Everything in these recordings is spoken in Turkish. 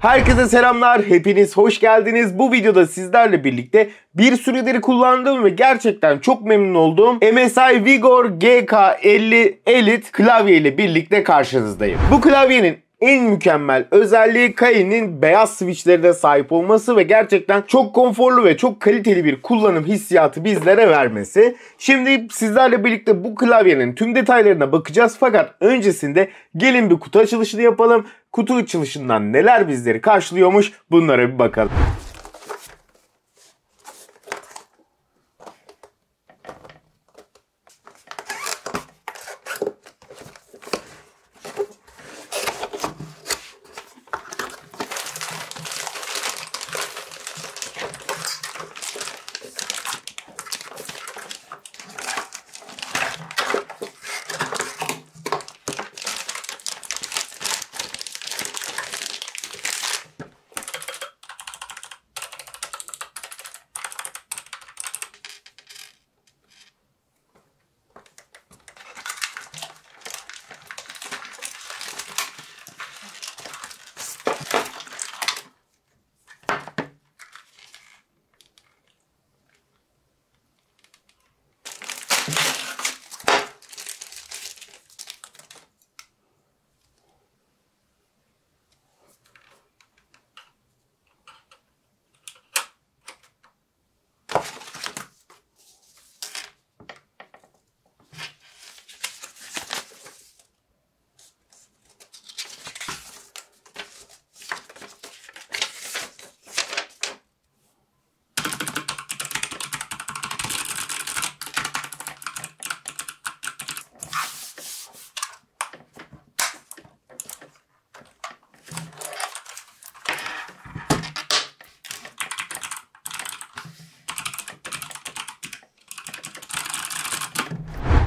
Herkese selamlar, hepiniz hoş geldiniz. Bu videoda sizlerle birlikte bir süredir kullandığım ve gerçekten çok memnun olduğum MSI Vigor GK50 Elite klavye ile birlikte karşınızdayım. Bu klavyenin en mükemmel özelliği Kaya'nın beyaz switchlerine sahip olması ve gerçekten çok konforlu ve çok kaliteli bir kullanım hissiyatı bizlere vermesi. Şimdi sizlerle birlikte bu klavyenin tüm detaylarına bakacağız fakat öncesinde gelin bir kutu açılışını yapalım. Kutu açılışından neler bizleri karşılıyormuş bunlara bir bakalım.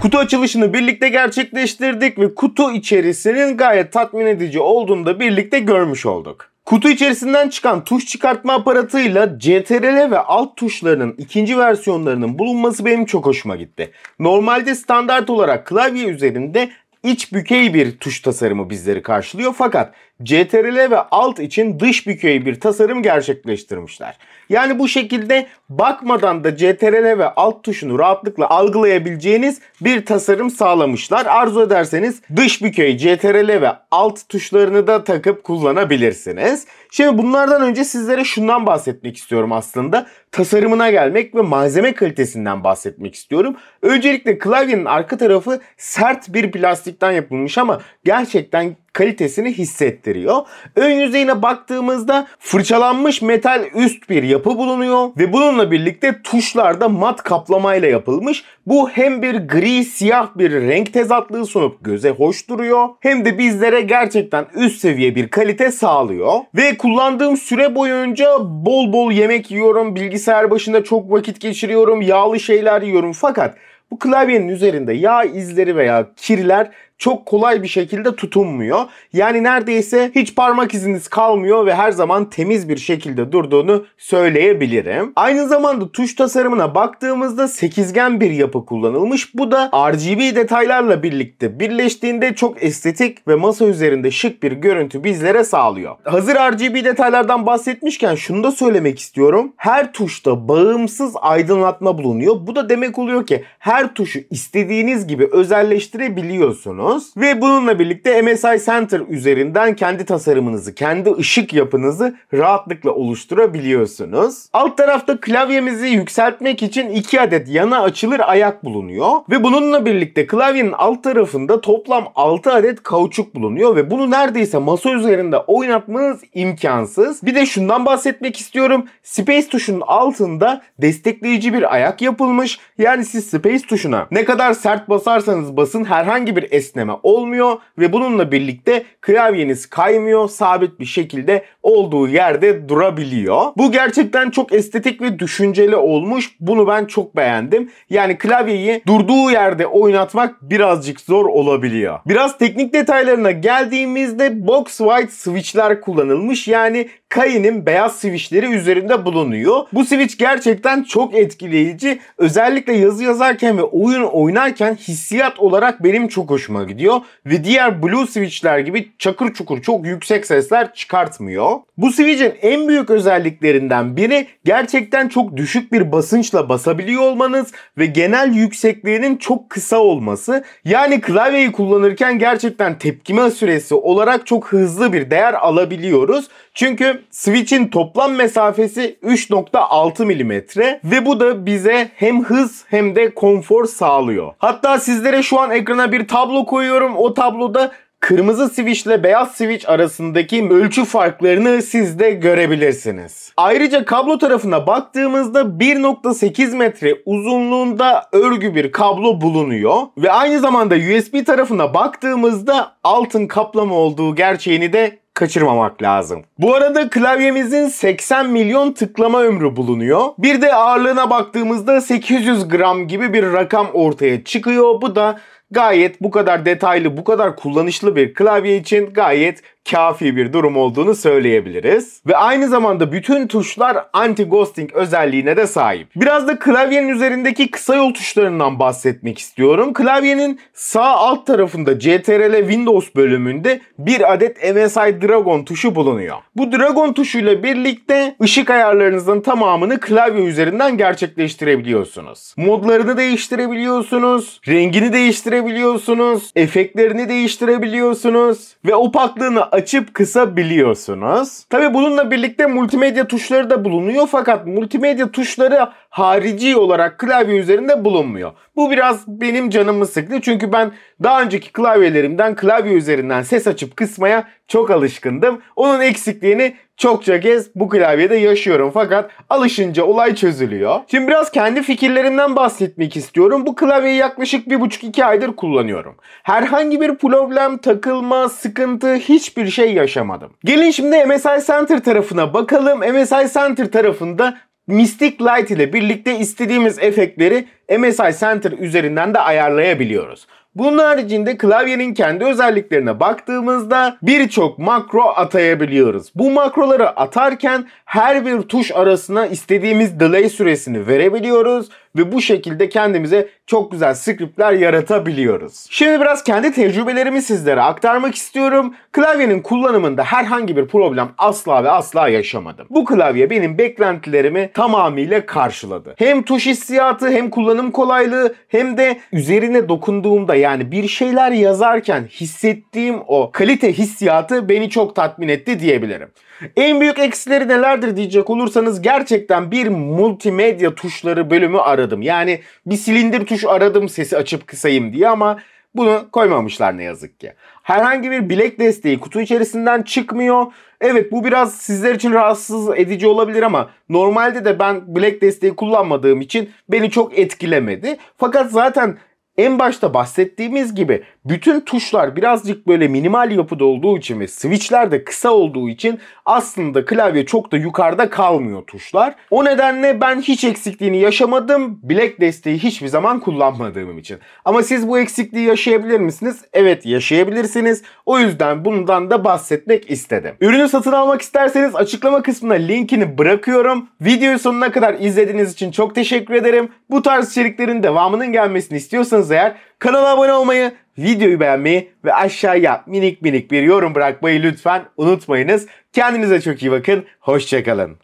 Kutu açılışını birlikte gerçekleştirdik ve kutu içerisinin gayet tatmin edici olduğunu da birlikte görmüş olduk. Kutu içerisinden çıkan tuş çıkartma aparatıyla CTRL ve alt tuşlarının ikinci versiyonlarının bulunması benim çok hoşuma gitti. Normalde standart olarak klavye üzerinde iç bükey bir tuş tasarımı bizleri karşılıyor fakat CTRL ve Alt için dış bükey bir tasarım gerçekleştirmişler. Yani bu şekilde bakmadan da CTRL ve Alt tuşunu rahatlıkla algılayabileceğiniz bir tasarım sağlamışlar. Arzu ederseniz dış bükey CTRL ve Alt tuşlarını da takıp kullanabilirsiniz. Şimdi bunlardan önce sizlere şundan bahsetmek istiyorum aslında tasarımına gelmek ve malzeme kalitesinden bahsetmek istiyorum. Öncelikle klavyenin arka tarafı sert bir plastikten yapılmış ama gerçekten kalitesini hissettiriyor. Ön yüzeyine baktığımızda fırçalanmış metal üst bir yapı bulunuyor ve bununla birlikte tuşlarda mat kaplamayla yapılmış. Bu hem bir gri siyah bir renk tezatlığı sunup göze hoş duruyor hem de bizlere gerçekten üst seviye bir kalite sağlıyor. Ve kullandığım süre boyunca bol bol yemek yiyorum, bilgisayar bilgisayar başında çok vakit geçiriyorum, yağlı şeyler yiyorum fakat bu klavyenin üzerinde yağ izleri veya kirler çok kolay bir şekilde tutunmuyor. Yani neredeyse hiç parmak iziniz kalmıyor ve her zaman temiz bir şekilde durduğunu söyleyebilirim. Aynı zamanda tuş tasarımına baktığımızda sekizgen bir yapı kullanılmış. Bu da RGB detaylarla birlikte birleştiğinde çok estetik ve masa üzerinde şık bir görüntü bizlere sağlıyor. Hazır RGB detaylardan bahsetmişken şunu da söylemek istiyorum. Her tuşta bağımsız aydınlatma bulunuyor. Bu da demek oluyor ki her tuşu istediğiniz gibi özelleştirebiliyorsunuz alıyorsunuz ve bununla birlikte MSI Center üzerinden kendi tasarımınızı, kendi ışık yapınızı rahatlıkla oluşturabiliyorsunuz. Alt tarafta klavyemizi yükseltmek için iki adet yana açılır ayak bulunuyor ve bununla birlikte klavyenin alt tarafında toplam 6 adet kauçuk bulunuyor ve bunu neredeyse masa üzerinde oynatmanız imkansız. Bir de şundan bahsetmek istiyorum. Space tuşunun altında destekleyici bir ayak yapılmış. Yani siz Space tuşuna ne kadar sert basarsanız basın herhangi bir esnek esneme olmuyor ve bununla birlikte klavyeniz kaymıyor, sabit bir şekilde olduğu yerde durabiliyor. Bu gerçekten çok estetik ve düşünceli olmuş. Bunu ben çok beğendim. Yani klavyeyi durduğu yerde oynatmak birazcık zor olabiliyor. Biraz teknik detaylarına geldiğimizde box white switchler kullanılmış. Yani Kayin'in beyaz switchleri üzerinde bulunuyor. Bu switch gerçekten çok etkileyici. Özellikle yazı yazarken ve oyun oynarken hissiyat olarak benim çok hoşuma gidiyor. Ve diğer Blue Switch'ler gibi çakır çukur çok yüksek sesler çıkartmıyor. Bu sivicin en büyük özelliklerinden biri gerçekten çok düşük bir basınçla basabiliyor olmanız ve genel yüksekliğinin çok kısa olması. Yani klavyeyi kullanırken gerçekten tepkime süresi olarak çok hızlı bir değer alabiliyoruz. Çünkü switch'in toplam mesafesi 3.6 mm ve bu da bize hem hız hem de konfor sağlıyor. Hatta sizlere şu an ekrana bir tablo koyuyorum. O tabloda kırmızı switch ile beyaz switch arasındaki ölçü farklarını siz de görebilirsiniz. Ayrıca kablo tarafına baktığımızda 1.8 metre uzunluğunda örgü bir kablo bulunuyor ve aynı zamanda USB tarafına baktığımızda altın kaplama olduğu gerçeğini de kaçırmamak lazım. Bu arada klavyemizin 80 milyon tıklama ömrü bulunuyor. Bir de ağırlığına baktığımızda 800 gram gibi bir rakam ortaya çıkıyor. Bu da gayet bu kadar detaylı, bu kadar kullanışlı bir klavye için gayet kafi bir durum olduğunu söyleyebiliriz. Ve aynı zamanda bütün tuşlar anti-ghosting özelliğine de sahip. Biraz da klavyenin üzerindeki kısa yol tuşlarından bahsetmek istiyorum. Klavyenin sağ alt tarafında CTRL Windows bölümünde bir adet MSI Dragon tuşu bulunuyor. Bu Dragon tuşuyla birlikte ışık ayarlarınızın tamamını klavye üzerinden gerçekleştirebiliyorsunuz. Modlarını değiştirebiliyorsunuz, rengini değiştirebiliyorsunuz değiştirebiliyorsunuz. Efektlerini değiştirebiliyorsunuz. Ve opaklığını açıp kısabiliyorsunuz. Tabi bununla birlikte multimedya tuşları da bulunuyor. Fakat multimedya tuşları harici olarak klavye üzerinde bulunmuyor. Bu biraz benim canımı sıktı çünkü ben daha önceki klavyelerimden klavye üzerinden ses açıp kısmaya çok alışkındım. Onun eksikliğini çokça kez bu klavyede yaşıyorum fakat alışınca olay çözülüyor. Şimdi biraz kendi fikirlerimden bahsetmek istiyorum. Bu klavyeyi yaklaşık 1,5-2 aydır kullanıyorum. Herhangi bir problem, takılma, sıkıntı hiçbir şey yaşamadım. Gelin şimdi MSI Center tarafına bakalım. MSI Center tarafında Mystic Light ile birlikte istediğimiz efektleri MSI Center üzerinden de ayarlayabiliyoruz. Bunun haricinde klavyenin kendi özelliklerine baktığımızda birçok makro atayabiliyoruz. Bu makroları atarken her bir tuş arasına istediğimiz delay süresini verebiliyoruz ve bu şekilde kendimize çok güzel scriptler yaratabiliyoruz. Şimdi biraz kendi tecrübelerimi sizlere aktarmak istiyorum. Klavyenin kullanımında herhangi bir problem asla ve asla yaşamadım. Bu klavye benim beklentilerimi tamamıyla karşıladı. Hem tuş hissiyatı hem kullanım kolaylığı hem de üzerine dokunduğumda yani bir şeyler yazarken hissettiğim o kalite hissiyatı beni çok tatmin etti diyebilirim. En büyük eksileri nelerdir diyecek olursanız gerçekten bir multimedya tuşları bölümü arası aradım. Yani bir silindir tuş aradım sesi açıp kısayım diye ama bunu koymamışlar ne yazık ki. Herhangi bir bilek desteği kutu içerisinden çıkmıyor. Evet bu biraz sizler için rahatsız edici olabilir ama normalde de ben bilek desteği kullanmadığım için beni çok etkilemedi. Fakat zaten en başta bahsettiğimiz gibi bütün tuşlar birazcık böyle minimal yapıda olduğu için ve switchler de kısa olduğu için aslında klavye çok da yukarıda kalmıyor tuşlar. O nedenle ben hiç eksikliğini yaşamadım. Black desteği hiçbir zaman kullanmadığım için. Ama siz bu eksikliği yaşayabilir misiniz? Evet yaşayabilirsiniz. O yüzden bundan da bahsetmek istedim. Ürünü satın almak isterseniz açıklama kısmına linkini bırakıyorum. Videoyu sonuna kadar izlediğiniz için çok teşekkür ederim. Bu tarz içeriklerin devamının gelmesini istiyorsanız istiyorsanız eğer kanala abone olmayı, videoyu beğenmeyi ve aşağıya minik minik bir yorum bırakmayı lütfen unutmayınız. Kendinize çok iyi bakın. Hoşçakalın.